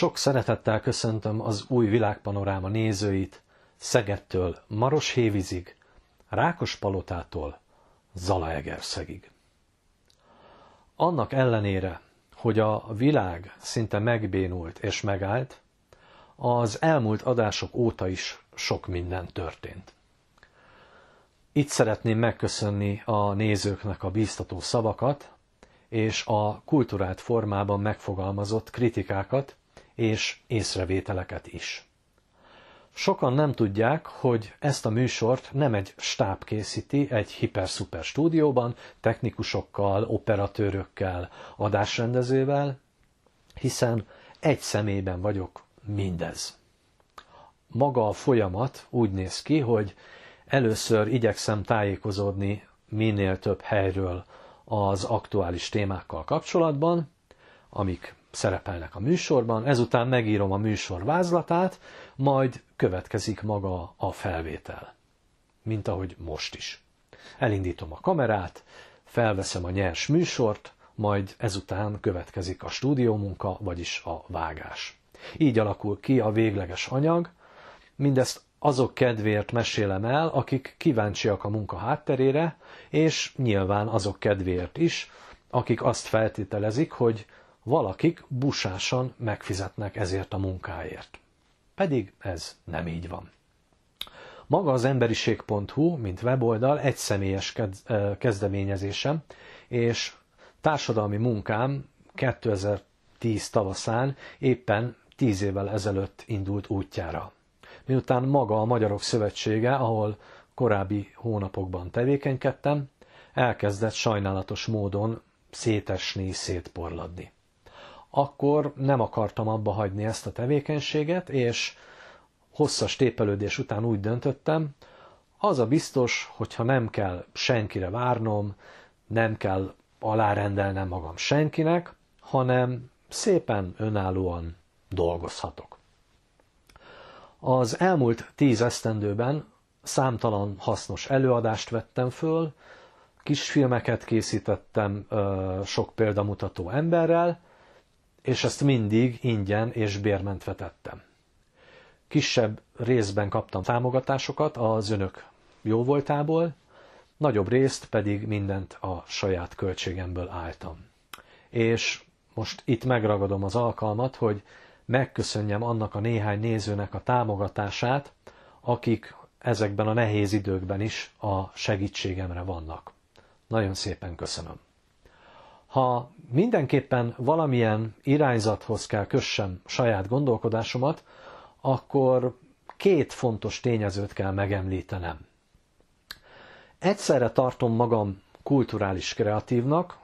Sok szeretettel köszöntöm az új világpanoráma nézőit Szegettől Maroshévizig, Rákospalotától Zalaegerszegig. Annak ellenére, hogy a világ szinte megbénult és megállt, az elmúlt adások óta is sok minden történt. Itt szeretném megköszönni a nézőknek a bíztató szavakat és a kulturált formában megfogalmazott kritikákat, és észrevételeket is. Sokan nem tudják, hogy ezt a műsort nem egy stáb készíti egy hiper-szuper stúdióban, technikusokkal, operatőrökkel, adásrendezővel, hiszen egy személyben vagyok mindez. Maga a folyamat úgy néz ki, hogy először igyekszem tájékozódni minél több helyről az aktuális témákkal kapcsolatban, amik szerepelnek a műsorban, ezután megírom a műsor vázlatát, majd következik maga a felvétel, mint ahogy most is. Elindítom a kamerát, felveszem a nyers műsort, majd ezután következik a stúdiómunka, vagyis a vágás. Így alakul ki a végleges anyag, mindezt azok kedvéért mesélem el, akik kíváncsiak a munka hátterére, és nyilván azok kedvéért is, akik azt feltételezik, hogy valakik busásan megfizetnek ezért a munkáért. Pedig ez nem így van. Maga az emberiség.hu, mint weboldal, egy személyes kezdeményezésem, és társadalmi munkám 2010 tavaszán éppen 10 évvel ezelőtt indult útjára. Miután maga a Magyarok Szövetsége, ahol korábbi hónapokban tevékenykedtem, elkezdett sajnálatos módon szétesni, szétporladni akkor nem akartam abba hagyni ezt a tevékenységet, és hosszas tépelődés után úgy döntöttem, az a biztos, hogyha nem kell senkire várnom, nem kell alárendelnem magam senkinek, hanem szépen önállóan dolgozhatok. Az elmúlt tíz esztendőben számtalan hasznos előadást vettem föl, kisfilmeket készítettem sok példamutató emberrel, és ezt mindig ingyen és bérmentve tettem. Kisebb részben kaptam támogatásokat az önök jóvoltából, nagyobb részt pedig mindent a saját költségemből álltam. És most itt megragadom az alkalmat, hogy megköszönjem annak a néhány nézőnek a támogatását, akik ezekben a nehéz időkben is a segítségemre vannak. Nagyon szépen köszönöm. Ha mindenképpen valamilyen irányzathoz kell kössem saját gondolkodásomat, akkor két fontos tényezőt kell megemlítenem. Egyszerre tartom magam kulturális kreatívnak,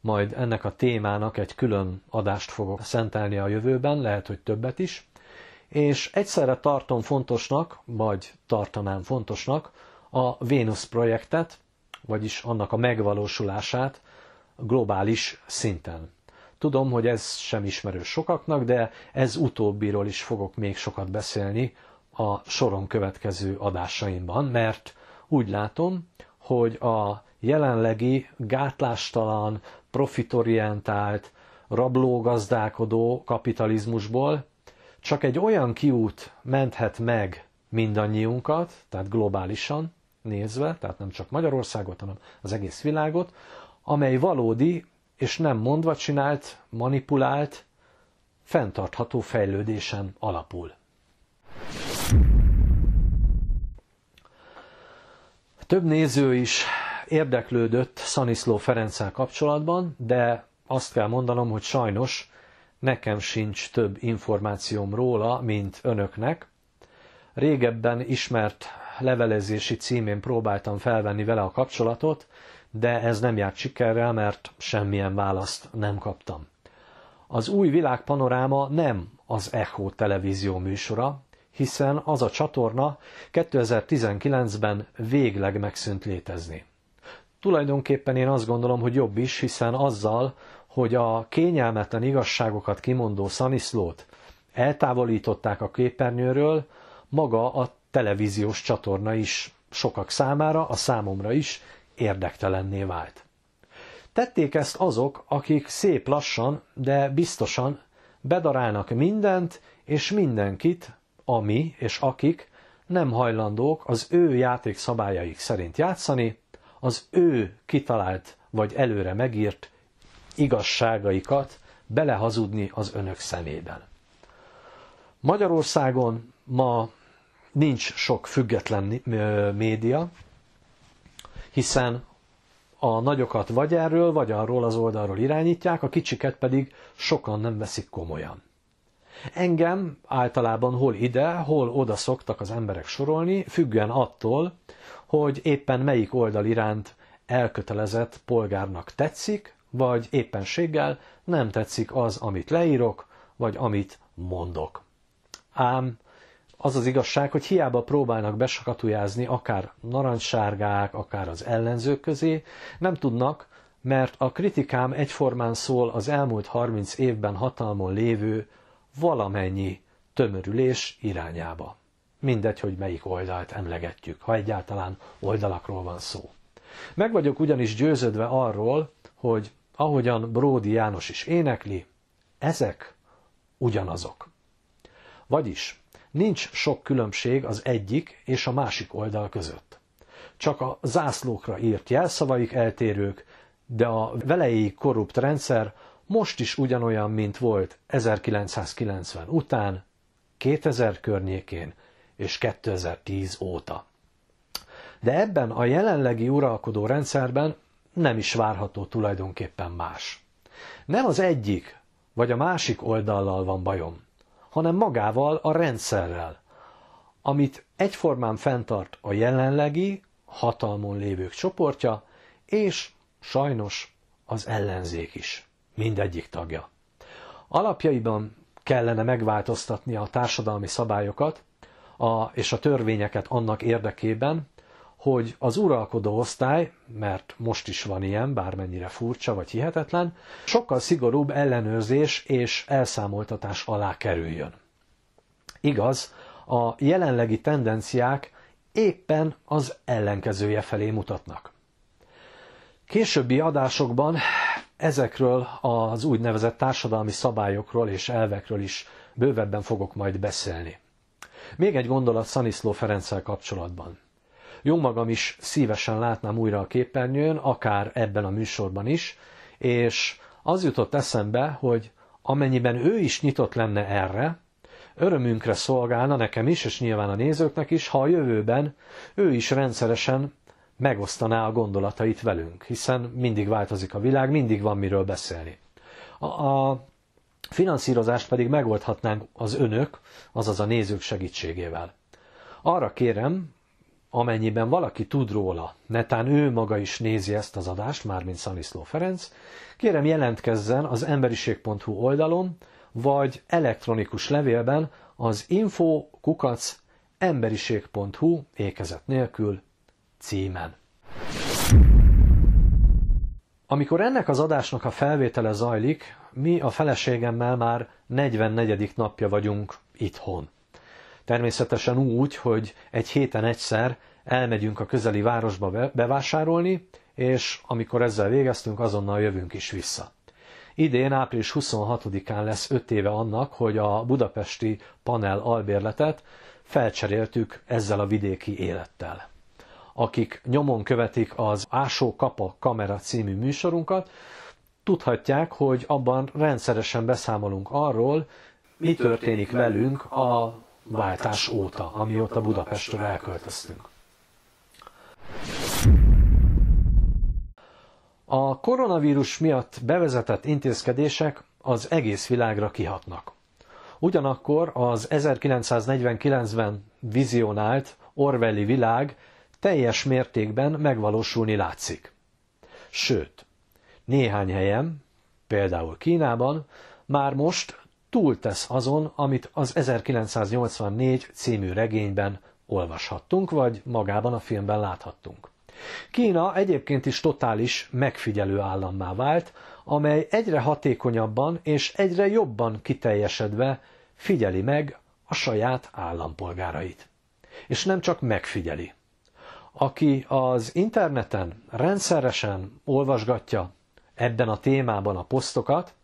majd ennek a témának egy külön adást fogok szentelni a jövőben, lehet, hogy többet is, és egyszerre tartom fontosnak, vagy tartanám fontosnak a Vénusz projektet, vagyis annak a megvalósulását, globális szinten. Tudom, hogy ez sem ismerős sokaknak, de ez utóbbiról is fogok még sokat beszélni a soron következő adásaimban, mert úgy látom, hogy a jelenlegi gátlástalan, profitorientált, rablógazdálkodó kapitalizmusból csak egy olyan kiút menthet meg mindannyiunkat, tehát globálisan nézve, tehát nem csak Magyarországot, hanem az egész világot, amely valódi és nem mondva csinált, manipulált, fenntartható fejlődésen alapul. Több néző is érdeklődött Szaniszló Ferenccel kapcsolatban, de azt kell mondanom, hogy sajnos nekem sincs több információm róla, mint önöknek. Régebben ismert levelezési címén próbáltam felvenni vele a kapcsolatot, de ez nem járt sikerrel, mert semmilyen választ nem kaptam. Az új világ panoráma nem az Echo televízió műsora, hiszen az a csatorna 2019-ben végleg megszűnt létezni. Tulajdonképpen én azt gondolom, hogy jobb is, hiszen azzal, hogy a kényelmetlen igazságokat kimondó Szaniszlót eltávolították a képernyőről, maga a televíziós csatorna is sokak számára, a számomra is érdektelenné vált. Tették ezt azok, akik szép lassan, de biztosan bedarálnak mindent és mindenkit, ami és akik nem hajlandók az ő játék szabályaik szerint játszani, az ő kitalált vagy előre megírt igazságaikat belehazudni az önök szemében. Magyarországon ma nincs sok független média, hiszen a nagyokat vagy erről, vagy arról az oldalról irányítják, a kicsiket pedig sokan nem veszik komolyan. Engem általában hol ide, hol oda szoktak az emberek sorolni, függően attól, hogy éppen melyik oldal iránt elkötelezett polgárnak tetszik, vagy éppenséggel nem tetszik az, amit leírok, vagy amit mondok. Ám az az igazság, hogy hiába próbálnak besakatujázni akár narancssárgák, akár az ellenzők közé, nem tudnak, mert a kritikám egyformán szól az elmúlt 30 évben hatalmon lévő valamennyi tömörülés irányába. Mindegy, hogy melyik oldalt emlegetjük, ha egyáltalán oldalakról van szó. Meg vagyok ugyanis győződve arról, hogy ahogyan Bródi János is énekli, ezek ugyanazok. Vagyis Nincs sok különbség az egyik és a másik oldal között. Csak a zászlókra írt jelszavaik eltérők, de a velei korrupt rendszer most is ugyanolyan, mint volt 1990 után, 2000 környékén és 2010 óta. De ebben a jelenlegi uralkodó rendszerben nem is várható tulajdonképpen más. Nem az egyik vagy a másik oldallal van bajom hanem magával a rendszerrel, amit egyformán fenntart a jelenlegi, hatalmon lévők csoportja, és sajnos az ellenzék is, mindegyik tagja. Alapjaiban kellene megváltoztatni a társadalmi szabályokat a, és a törvényeket annak érdekében, hogy az uralkodó osztály, mert most is van ilyen, bármennyire furcsa vagy hihetetlen, sokkal szigorúbb ellenőrzés és elszámoltatás alá kerüljön. Igaz, a jelenlegi tendenciák éppen az ellenkezője felé mutatnak. Későbbi adásokban ezekről az úgynevezett társadalmi szabályokról és elvekről is bővebben fogok majd beszélni. Még egy gondolat Szaniszló Ferenccel kapcsolatban jó magam is szívesen látnám újra a képernyőn, akár ebben a műsorban is, és az jutott eszembe, hogy amennyiben ő is nyitott lenne erre, örömünkre szolgálna nekem is, és nyilván a nézőknek is, ha a jövőben ő is rendszeresen megosztaná a gondolatait velünk, hiszen mindig változik a világ, mindig van miről beszélni. A, a finanszírozást pedig megoldhatnánk az önök, azaz a nézők segítségével. Arra kérem amennyiben valaki tud róla, netán ő maga is nézi ezt az adást, mármint Szaniszló Ferenc, kérem jelentkezzen az emberiség.hu oldalon, vagy elektronikus levélben az info kukac emberiség.hu ékezet nélkül címen. Amikor ennek az adásnak a felvétele zajlik, mi a feleségemmel már 44. napja vagyunk itthon. Természetesen úgy, hogy egy héten egyszer elmegyünk a közeli városba bevásárolni, és amikor ezzel végeztünk, azonnal jövünk is vissza. Idén április 26-án lesz 5 éve annak, hogy a budapesti panel albérletet felcseréltük ezzel a vidéki élettel. Akik nyomon követik az Ásó Kapa Kamera című műsorunkat, tudhatják, hogy abban rendszeresen beszámolunk arról, mi történik velünk a váltás óta, amióta Budapestről elköltöztünk. A koronavírus miatt bevezetett intézkedések az egész világra kihatnak. Ugyanakkor az 1949-ben vizionált Orwelli világ teljes mértékben megvalósulni látszik. Sőt, néhány helyen, például Kínában, már most túltesz azon, amit az 1984 című regényben olvashattunk, vagy magában a filmben láthattunk. Kína egyébként is totális megfigyelő állammá vált, amely egyre hatékonyabban és egyre jobban kiteljesedve figyeli meg a saját állampolgárait. És nem csak megfigyeli. Aki az interneten rendszeresen olvasgatja ebben a témában a posztokat,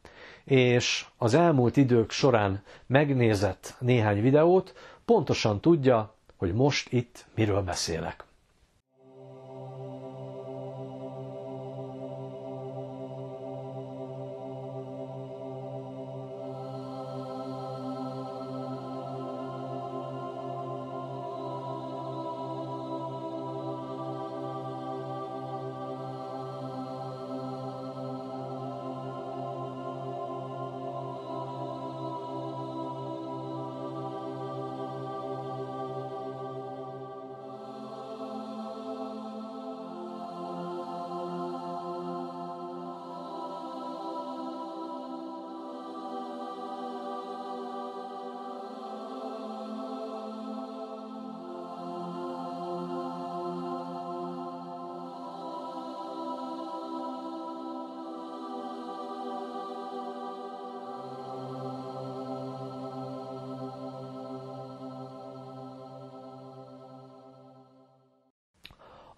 és az elmúlt idők során megnézett néhány videót, pontosan tudja, hogy most itt miről beszélek.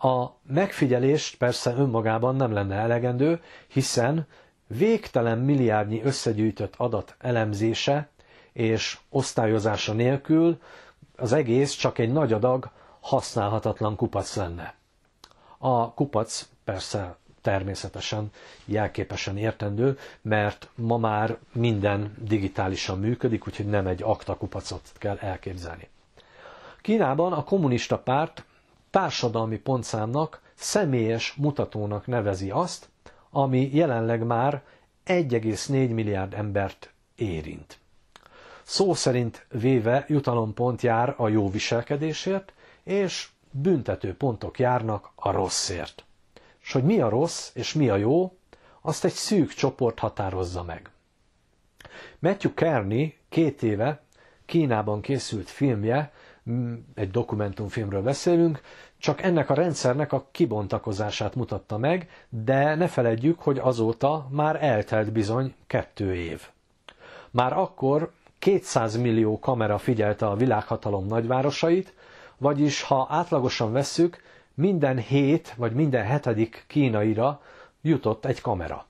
A megfigyelést persze önmagában nem lenne elegendő, hiszen végtelen milliárdnyi összegyűjtött adat elemzése és osztályozása nélkül az egész csak egy nagy adag használhatatlan kupac lenne. A kupac persze természetesen jelképesen értendő, mert ma már minden digitálisan működik, úgyhogy nem egy aktakupacot kell elképzelni. Kínában a kommunista párt társadalmi pontszámnak, személyes mutatónak nevezi azt, ami jelenleg már 1,4 milliárd embert érint. Szó szerint véve jutalompont jár a jó viselkedésért, és büntető pontok járnak a rosszért. És hogy mi a rossz és mi a jó, azt egy szűk csoport határozza meg. Matthew Kearney két éve Kínában készült filmje egy dokumentumfilmről beszélünk, csak ennek a rendszernek a kibontakozását mutatta meg, de ne feledjük, hogy azóta már eltelt bizony kettő év. Már akkor 200 millió kamera figyelte a világhatalom nagyvárosait, vagyis ha átlagosan vesszük, minden hét vagy minden hetedik kínaira jutott egy kamera.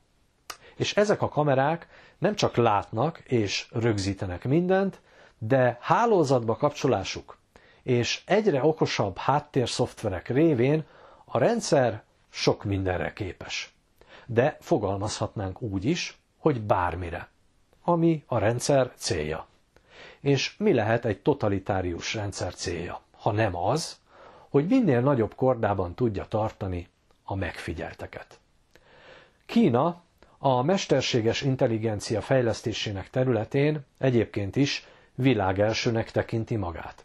És ezek a kamerák nem csak látnak és rögzítenek mindent, de hálózatba kapcsolásuk, és egyre okosabb háttérszoftverek révén a rendszer sok mindenre képes. De fogalmazhatnánk úgy is, hogy bármire, ami a rendszer célja. És mi lehet egy totalitárius rendszer célja, ha nem az, hogy minél nagyobb kordában tudja tartani a megfigyelteket. Kína a mesterséges intelligencia fejlesztésének területén egyébként is világelsőnek tekinti magát.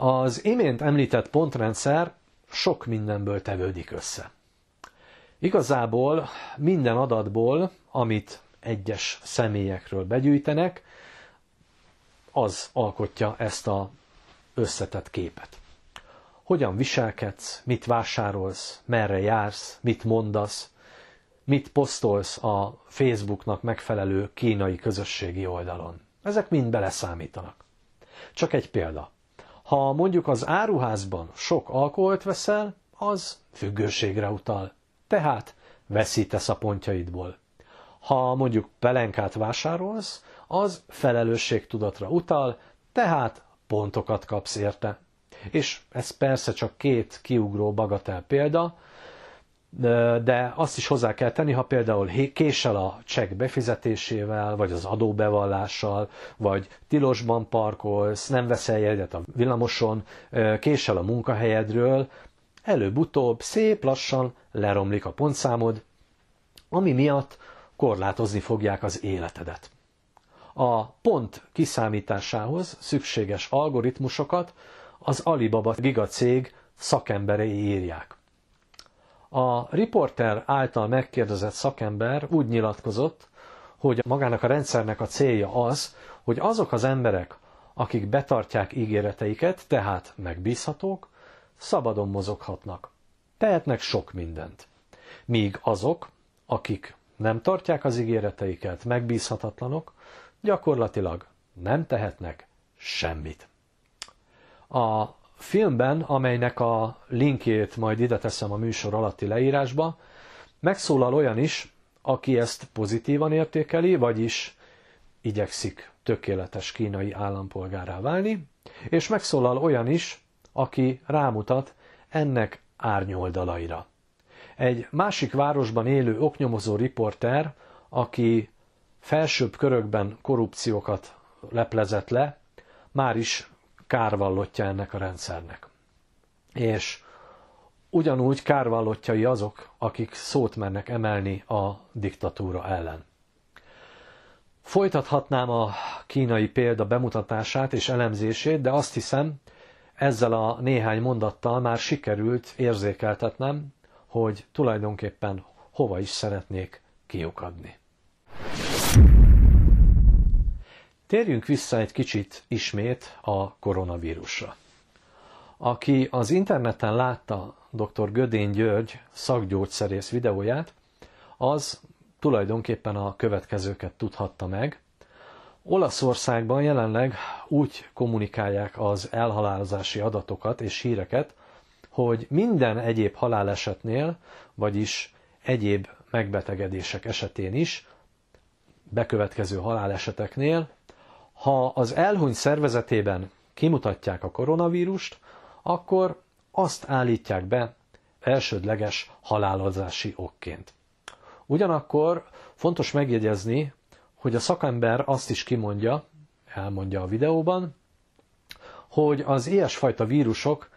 Az imént említett pontrendszer sok mindenből tevődik össze. Igazából minden adatból, amit egyes személyekről begyűjtenek, az alkotja ezt a összetett képet. Hogyan viselkedsz, mit vásárolsz, merre jársz, mit mondasz, mit posztolsz a Facebooknak megfelelő kínai közösségi oldalon. Ezek mind beleszámítanak. Csak egy példa. Ha mondjuk az áruházban sok alkoholt veszel, az függőségre utal, tehát veszítesz a pontjaidból. Ha mondjuk pelenkát vásárolsz, az felelősségtudatra utal, tehát pontokat kapsz érte. És ez persze csak két kiugró bagatel példa, de azt is hozzá kell tenni, ha például késel a csekk befizetésével, vagy az adóbevallással, vagy tilosban parkolsz, nem veszel jegyet a villamoson, késel a munkahelyedről, előbb-utóbb szép lassan leromlik a pontszámod, ami miatt korlátozni fogják az életedet. A pont kiszámításához szükséges algoritmusokat az Alibaba gigacég szakemberei írják. A riporter által megkérdezett szakember úgy nyilatkozott, hogy magának a rendszernek a célja az, hogy azok az emberek, akik betartják ígéreteiket, tehát megbízhatók, szabadon mozoghatnak. Tehetnek sok mindent. Míg azok, akik nem tartják az ígéreteiket, megbízhatatlanok, gyakorlatilag nem tehetnek semmit. A filmben, amelynek a linkjét majd ide teszem a műsor alatti leírásba, megszólal olyan is, aki ezt pozitívan értékeli, vagyis igyekszik tökéletes kínai állampolgárá válni, és megszólal olyan is, aki rámutat ennek árnyoldalaira. Egy másik városban élő oknyomozó riporter, aki felsőbb körökben korrupciókat leplezett le, már is kárvallottja ennek a rendszernek. És ugyanúgy kárvallottjai azok, akik szót mennek emelni a diktatúra ellen. Folytathatnám a kínai példa bemutatását és elemzését, de azt hiszem, ezzel a néhány mondattal már sikerült érzékeltetnem, hogy tulajdonképpen hova is szeretnék kiukadni. Térjünk vissza egy kicsit ismét a koronavírusra. Aki az interneten látta dr. Gödény György szakgyógyszerész videóját, az tulajdonképpen a következőket tudhatta meg. Olaszországban jelenleg úgy kommunikálják az elhalálozási adatokat és híreket, hogy minden egyéb halálesetnél, vagyis egyéb megbetegedések esetén is, bekövetkező haláleseteknél ha az elhuny szervezetében kimutatják a koronavírust, akkor azt állítják be elsődleges halálozási okként. Ugyanakkor fontos megjegyezni, hogy a szakember azt is kimondja, elmondja a videóban, hogy az ilyesfajta vírusok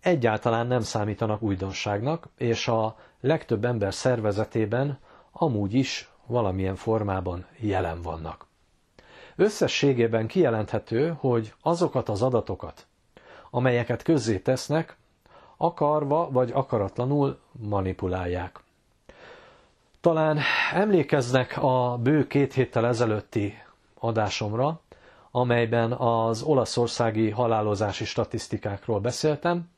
egyáltalán nem számítanak újdonságnak, és a legtöbb ember szervezetében amúgy is valamilyen formában jelen vannak. Összességében kijelenthető, hogy azokat az adatokat, amelyeket közzé tesznek, akarva vagy akaratlanul manipulálják. Talán emlékeznek a bő két héttel ezelőtti adásomra, amelyben az olaszországi halálozási statisztikákról beszéltem,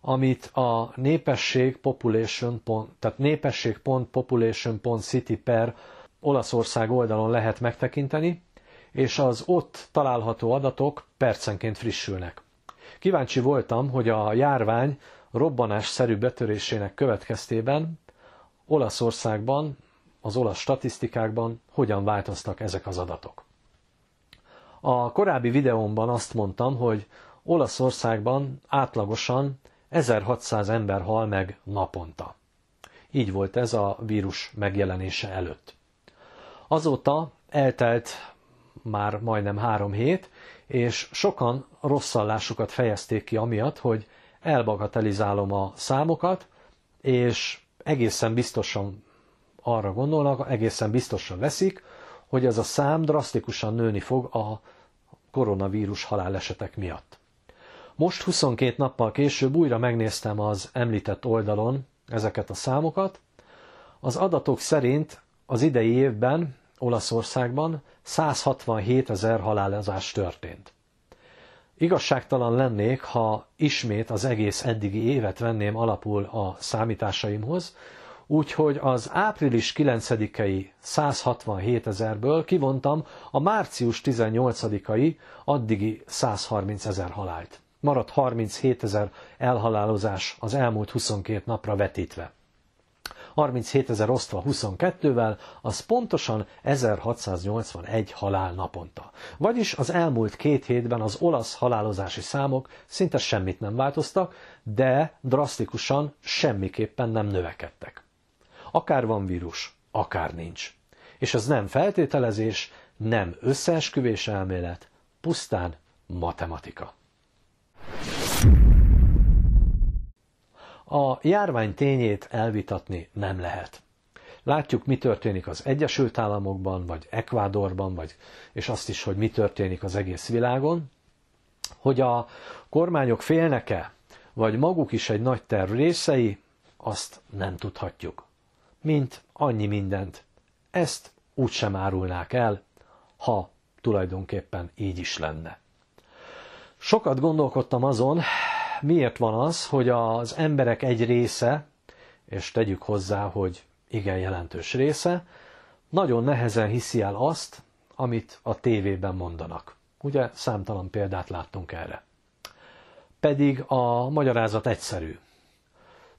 amit a népesség population pont, tehát népesség.population.city per Olaszország oldalon lehet megtekinteni, és az ott található adatok percenként frissülnek. Kíváncsi voltam, hogy a járvány robbanásszerű betörésének következtében Olaszországban, az olasz statisztikákban hogyan változtak ezek az adatok. A korábbi videómban azt mondtam, hogy Olaszországban átlagosan 1600 ember hal meg naponta. Így volt ez a vírus megjelenése előtt. Azóta eltelt már majdnem három hét, és sokan rosszallásukat fejezték ki amiatt, hogy elbagatelizálom a számokat, és egészen biztosan arra gondolnak, egészen biztosan veszik, hogy ez a szám drasztikusan nőni fog a koronavírus halálesetek miatt. Most 22 nappal később újra megnéztem az említett oldalon ezeket a számokat. Az adatok szerint az idei évben Olaszországban 167 ezer halálozás történt. Igazságtalan lennék, ha ismét az egész eddigi évet venném alapul a számításaimhoz, úgyhogy az április 9-i 167 ezerből kivontam a március 18-ai addigi 130 ezer halált. Maradt 37 ezer elhalálozás az elmúlt 22 napra vetítve. 37 ezer osztva 22-vel, az pontosan 1681 halál naponta. Vagyis az elmúlt két hétben az olasz halálozási számok szinte semmit nem változtak, de drasztikusan semmiképpen nem növekedtek. Akár van vírus, akár nincs. És ez nem feltételezés, nem összeesküvés elmélet, pusztán matematika. A járvány tényét elvitatni nem lehet. Látjuk, mi történik az Egyesült Államokban, vagy Ekvádorban, vagy, és azt is, hogy mi történik az egész világon, hogy a kormányok félnek-e, vagy maguk is egy nagy terv részei, azt nem tudhatjuk. Mint annyi mindent. Ezt úgysem árulnák el, ha tulajdonképpen így is lenne. Sokat gondolkodtam azon, miért van az, hogy az emberek egy része, és tegyük hozzá, hogy igen jelentős része, nagyon nehezen hiszi el azt, amit a tévében mondanak. Ugye számtalan példát láttunk erre. Pedig a magyarázat egyszerű.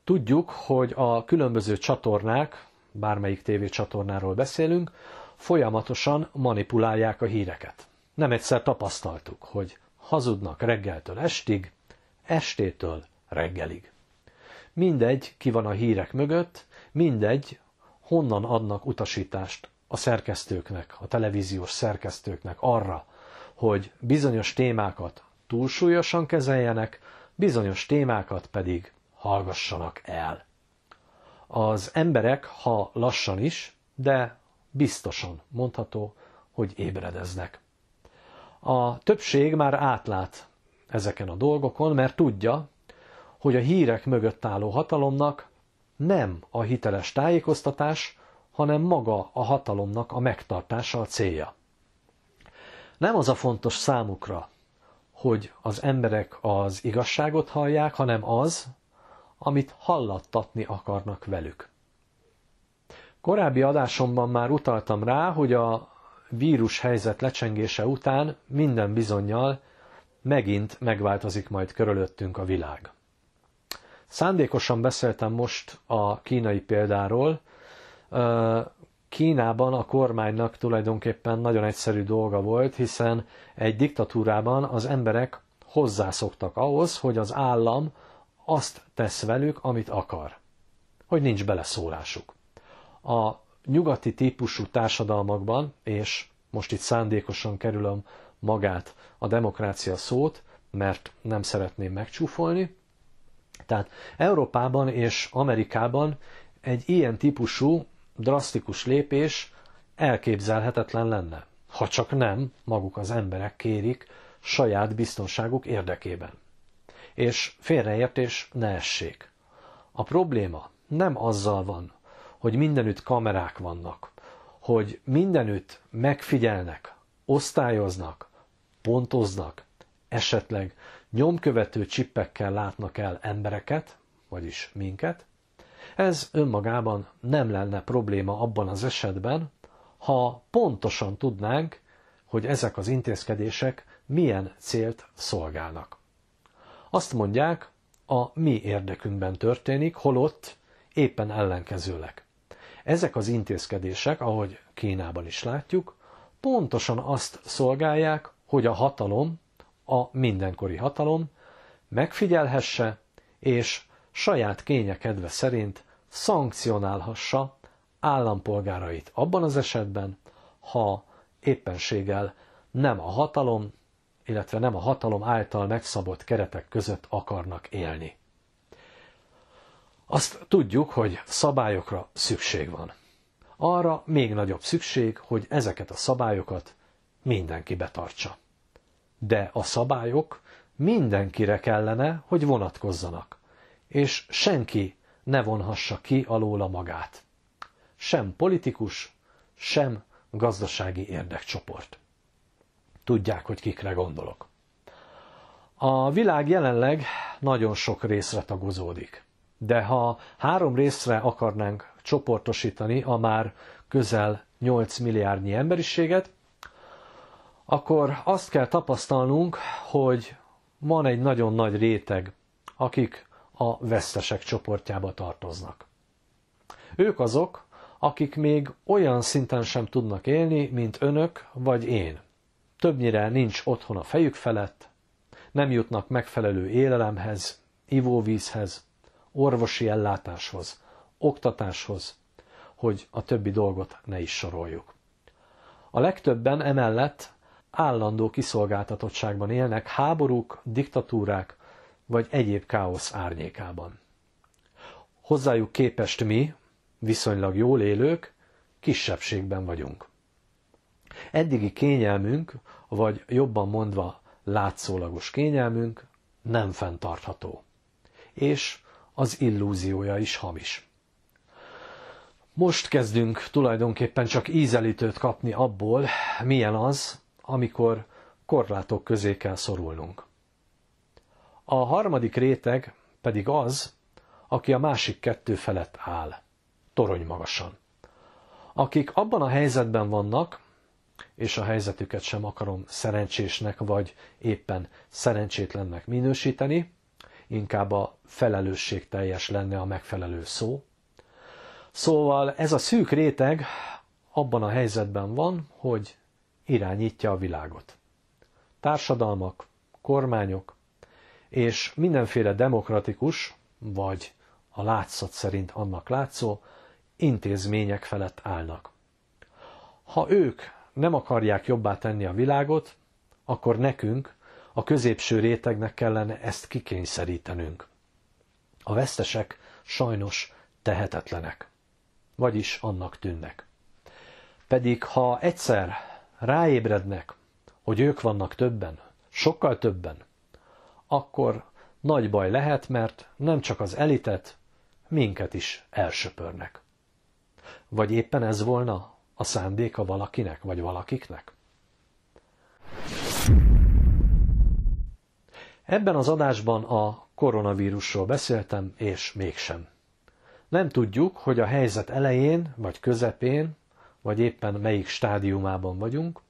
Tudjuk, hogy a különböző csatornák, bármelyik tévécsatornáról beszélünk, folyamatosan manipulálják a híreket. Nem egyszer tapasztaltuk, hogy hazudnak reggeltől estig, estétől reggelig. Mindegy, ki van a hírek mögött, mindegy, honnan adnak utasítást a szerkesztőknek, a televíziós szerkesztőknek arra, hogy bizonyos témákat túlsúlyosan kezeljenek, bizonyos témákat pedig hallgassanak el. Az emberek, ha lassan is, de biztosan mondható, hogy ébredeznek. A többség már átlát ezeken a dolgokon, mert tudja, hogy a hírek mögött álló hatalomnak nem a hiteles tájékoztatás, hanem maga a hatalomnak a megtartása a célja. Nem az a fontos számukra, hogy az emberek az igazságot hallják, hanem az, amit hallattatni akarnak velük. Korábbi adásomban már utaltam rá, hogy a vírus helyzet lecsengése után minden bizonyal megint megváltozik majd körülöttünk a világ. Szándékosan beszéltem most a kínai példáról. Kínában a kormánynak tulajdonképpen nagyon egyszerű dolga volt, hiszen egy diktatúrában az emberek hozzászoktak ahhoz, hogy az állam azt tesz velük, amit akar. Hogy nincs beleszólásuk. A nyugati típusú társadalmakban, és most itt szándékosan kerülöm magát a demokrácia szót, mert nem szeretném megcsúfolni. Tehát Európában és Amerikában egy ilyen típusú drasztikus lépés elképzelhetetlen lenne, ha csak nem maguk az emberek kérik saját biztonságuk érdekében. És félreértés ne essék. A probléma nem azzal van, hogy mindenütt kamerák vannak, hogy mindenütt megfigyelnek, osztályoznak, pontoznak, esetleg nyomkövető csippekkel látnak el embereket, vagyis minket, ez önmagában nem lenne probléma abban az esetben, ha pontosan tudnánk, hogy ezek az intézkedések milyen célt szolgálnak. Azt mondják, a mi érdekünkben történik, holott éppen ellenkezőleg. Ezek az intézkedések, ahogy Kínában is látjuk, pontosan azt szolgálják, hogy a hatalom, a mindenkori hatalom megfigyelhesse és saját kénye kedve szerint szankcionálhassa állampolgárait abban az esetben, ha éppenséggel nem a hatalom, illetve nem a hatalom által megszabott keretek között akarnak élni. Azt tudjuk, hogy szabályokra szükség van. Arra még nagyobb szükség, hogy ezeket a szabályokat mindenki betartsa. De a szabályok mindenkire kellene, hogy vonatkozzanak, és senki ne vonhassa ki alóla magát. Sem politikus, sem gazdasági érdekcsoport. Tudják, hogy kikre gondolok. A világ jelenleg nagyon sok részre tagozódik, de ha három részre akarnánk csoportosítani a már közel 8 milliárdnyi emberiséget, akkor azt kell tapasztalnunk, hogy van egy nagyon nagy réteg, akik a vesztesek csoportjába tartoznak. Ők azok, akik még olyan szinten sem tudnak élni, mint önök vagy én. Többnyire nincs otthon a fejük felett, nem jutnak megfelelő élelemhez, ivóvízhez, orvosi ellátáshoz, oktatáshoz, hogy a többi dolgot ne is soroljuk. A legtöbben emellett állandó kiszolgáltatottságban élnek háborúk, diktatúrák vagy egyéb káosz árnyékában. Hozzájuk képest mi, viszonylag jól élők, kisebbségben vagyunk. Eddigi kényelmünk, vagy jobban mondva látszólagos kényelmünk nem fenntartható. És az illúziója is hamis. Most kezdünk tulajdonképpen csak ízelítőt kapni abból, milyen az, amikor korlátok közé kell szorulnunk. A harmadik réteg pedig az, aki a másik kettő felett áll, torony magasan. Akik abban a helyzetben vannak, és a helyzetüket sem akarom szerencsésnek vagy éppen szerencsétlennek minősíteni, inkább a felelősség teljes lenne a megfelelő szó. Szóval ez a szűk réteg abban a helyzetben van, hogy irányítja a világot. Társadalmak, kormányok és mindenféle demokratikus, vagy a látszat szerint annak látszó, intézmények felett állnak. Ha ők nem akarják jobbá tenni a világot, akkor nekünk, a középső rétegnek kellene ezt kikényszerítenünk. A vesztesek sajnos tehetetlenek, vagyis annak tűnnek. Pedig ha egyszer ráébrednek, hogy ők vannak többen, sokkal többen, akkor nagy baj lehet, mert nem csak az elitet, minket is elsöpörnek. Vagy éppen ez volna a szándéka valakinek vagy valakiknek? Ebben az adásban a koronavírusról beszéltem, és mégsem. Nem tudjuk, hogy a helyzet elején vagy közepén vagy éppen melyik stádiumában vagyunk,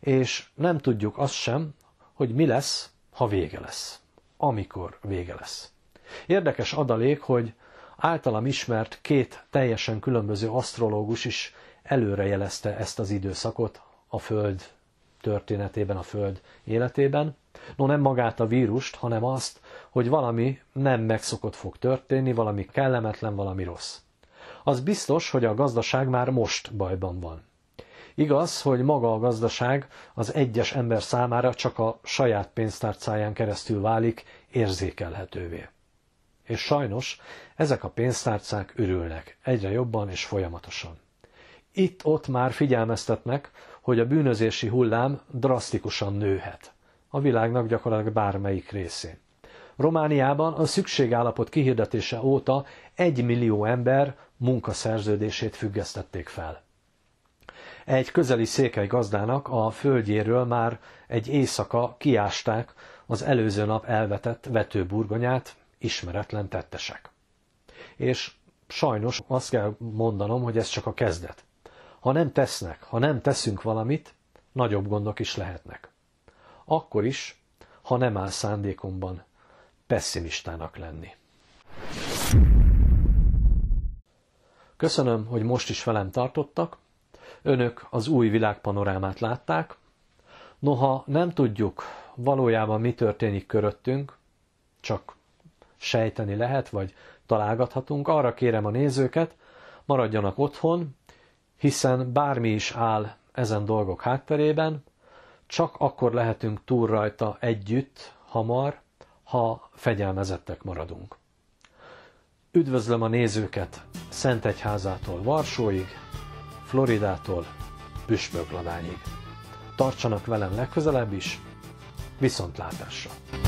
és nem tudjuk azt sem, hogy mi lesz, ha vége lesz, amikor vége lesz. Érdekes adalék, hogy általam ismert két teljesen különböző asztrológus is előrejelezte ezt az időszakot a Föld történetében, a Föld életében. No, nem magát a vírust, hanem azt, hogy valami nem megszokott fog történni, valami kellemetlen, valami rossz. Az biztos, hogy a gazdaság már most bajban van. Igaz, hogy maga a gazdaság az egyes ember számára csak a saját pénztárcáján keresztül válik érzékelhetővé. És sajnos ezek a pénztárcák ürülnek egyre jobban és folyamatosan. Itt-ott már figyelmeztetnek, hogy a bűnözési hullám drasztikusan nőhet. A világnak gyakorlatilag bármelyik részén. Romániában a szükségállapot kihirdetése óta egy millió ember munkaszerződését függesztették fel. Egy közeli székely gazdának a földjéről már egy éjszaka kiásták az előző nap elvetett vetőburgonyát ismeretlen tettesek. És sajnos azt kell mondanom, hogy ez csak a kezdet. Ha nem tesznek, ha nem teszünk valamit, nagyobb gondok is lehetnek. Akkor is, ha nem áll szándékomban pessimistának lenni. Köszönöm, hogy most is velem tartottak. Önök az új világpanorámát látták. Noha nem tudjuk valójában mi történik köröttünk, csak sejteni lehet, vagy találgathatunk, arra kérem a nézőket, maradjanak otthon, hiszen bármi is áll ezen dolgok hátterében, csak akkor lehetünk túl rajta együtt, hamar, ha fegyelmezettek maradunk. Üdvözlöm a nézőket Szentegyházától Varsóig, Floridától Püspökladányig. Tartsanak velem legközelebb is, viszontlátásra!